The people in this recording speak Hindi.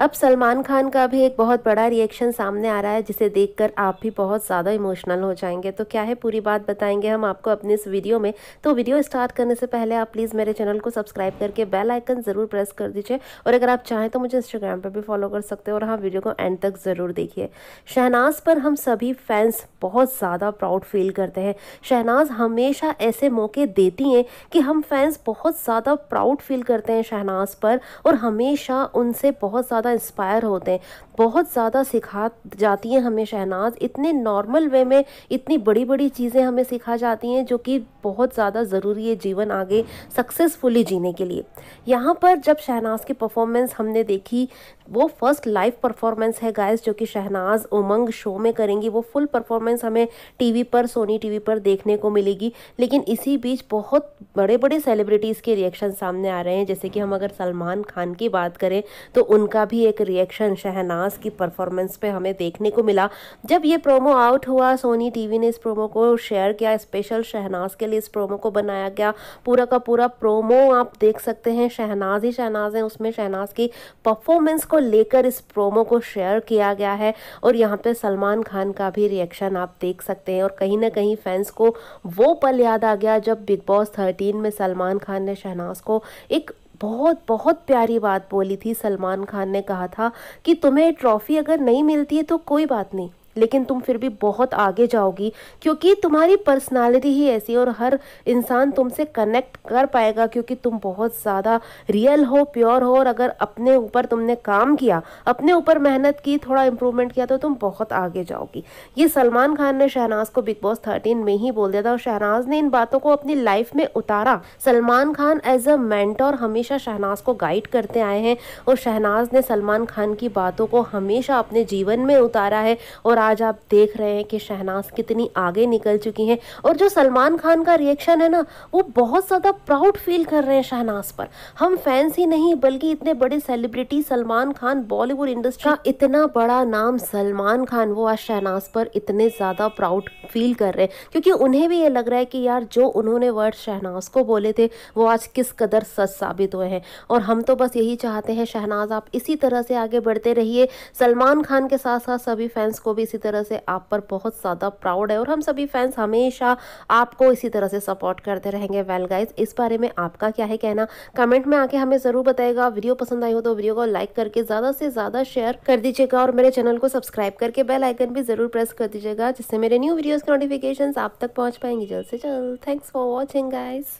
अब सलमान खान का भी एक बहुत बड़ा रिएक्शन सामने आ रहा है जिसे देखकर आप भी बहुत ज़्यादा इमोशनल हो जाएंगे तो क्या है पूरी बात बताएंगे हम आपको अपने इस वीडियो में तो वीडियो स्टार्ट करने से पहले आप प्लीज़ मेरे चैनल को सब्सक्राइब करके बेल आइकन ज़रूर प्रेस कर दीजिए और अगर आप चाहें तो मुझे इंस्टाग्राम पर भी फॉलो कर सकते हो और हाँ वीडियो को एंड तक ज़रूर देखिए शहनाज पर हम सभी फैंस बहुत ज़्यादा प्राउड फील करते हैं शहनाज हमेशा ऐसे मौके देती हैं कि हम फैंस बहुत ज़्यादा प्राउड फील करते हैं शहनाज पर और हमेशा उनसे बहुत ज़्यादा ज़्यादा इंस्पायर होते हैं बहुत ज़्यादा सिखा जाती हैं हमें शहनाज इतने नॉर्मल वे में इतनी बड़ी बड़ी चीज़ें हमें सिखा जाती हैं जो कि बहुत ज़्यादा ज़रूरी है जीवन आगे सक्सेसफुली जीने के लिए यहाँ पर जब शहनाज की परफॉर्मेंस हमने देखी वो फर्स्ट लाइव परफॉर्मेंस है गाइस जो कि शहनाज उमंग शो में करेंगी वो फुल परफॉर्मेंस हमें टीवी पर सोनी टीवी पर देखने को मिलेगी लेकिन इसी बीच बहुत बड़े बड़े सेलिब्रिटीज़ के रिएक्शन सामने आ रहे हैं जैसे कि हम अगर सलमान खान की बात करें तो उनका भी भी एक रिएक्शन शहनाज की परफॉर्मेंस पे हमें देखने को मिला जब ये प्रोमो आउट हुआ सोनी टीवी ने इस प्रोमो को शेयर किया स्पेशल शहनाज के लिए इस प्रोमो को बनाया गया पूरा का पूरा प्रोमो आप देख सकते हैं शहनाज ही शहनाज है उसमें शहनाज की परफॉर्मेंस को लेकर इस प्रोमो को शेयर किया गया है और यहाँ पर सलमान खान का भी रिएक्शन आप देख सकते हैं और कहीं ना कहीं फैंस को वो पल याद आ गया जब बिग बॉस थर्टीन में सलमान खान ने शहनाज को एक बहुत बहुत प्यारी बात बोली थी सलमान खान ने कहा था कि तुम्हें ट्रॉफ़ी अगर नहीं मिलती है तो कोई बात नहीं लेकिन तुम फिर भी बहुत आगे जाओगी क्योंकि तुम्हारी पर्सनालिटी ही ऐसी और हर इंसान तुमसे कनेक्ट कर पाएगा क्योंकि तुम बहुत ज़्यादा रियल हो प्योर हो और अगर अपने ऊपर तुमने काम किया अपने ऊपर मेहनत की थोड़ा इम्प्रूवमेंट किया तो तुम बहुत आगे जाओगी ये सलमान खान ने शहनाज को बिग बॉस थर्टीन में ही बोल दिया था और शहनाज ने इन बातों को अपनी लाइफ में उतारा Salman Khan as a mentor हमेशा शहनाज को गाइड करते आए हैं और शहनाज ने सलमान खान की बातों को हमेशा अपने जीवन में उतारा है और आज आज आप देख रहे हैं कि शहनाज कितनी आगे निकल चुकी हैं और जो सलमान खान का रिएक्शन है ना वो बहुत ज़्यादा प्राउड फील कर रहे हैं शहनाज पर हम फैंस ही नहीं बल्कि इतने बड़े सेलिब्रिटी सलमान खान बॉलीवुड इंडस्ट्री का इतना बड़ा नाम सलमान खान वो आज शहनाज पर इतने ज़्यादा प्राउड फील कर रहे हैं क्योंकि उन्हें भी ये लग रहा है कि यार जो उन्होंने वर्ड शहनाज को बोले थे वो आज किस कदर सच साबित हुए हैं और हम तो बस यही चाहते हैं शहनाज आप इसी तरह से आगे बढ़ते रहिए सलमान खान के साथ साथ सभी फैंस को भी इसी तरह से आप पर बहुत ज़्यादा प्राउड है और हम सभी फैंस हमेशा आपको इसी तरह से सपोर्ट करते रहेंगे वेल गाइज इस बारे में आपका क्या है कहना कमेंट में आके हमें ज़रूर बताएगा वीडियो पसंद आई हो तो वीडियो को लाइक करके ज़्यादा से ज़्यादा शेयर कर दीजिएगा और मेरे चैनल को सब्सक्राइब करके बेल आइकन भी ज़रूर प्रेस कर दीजिएगा जिससे मेरे न्यू वीडियोज़ के नोटिफिकेशन आप तक पहुँच पाएंगे जल्द से जल्द थैंक्स फॉर वॉचिंग गाइज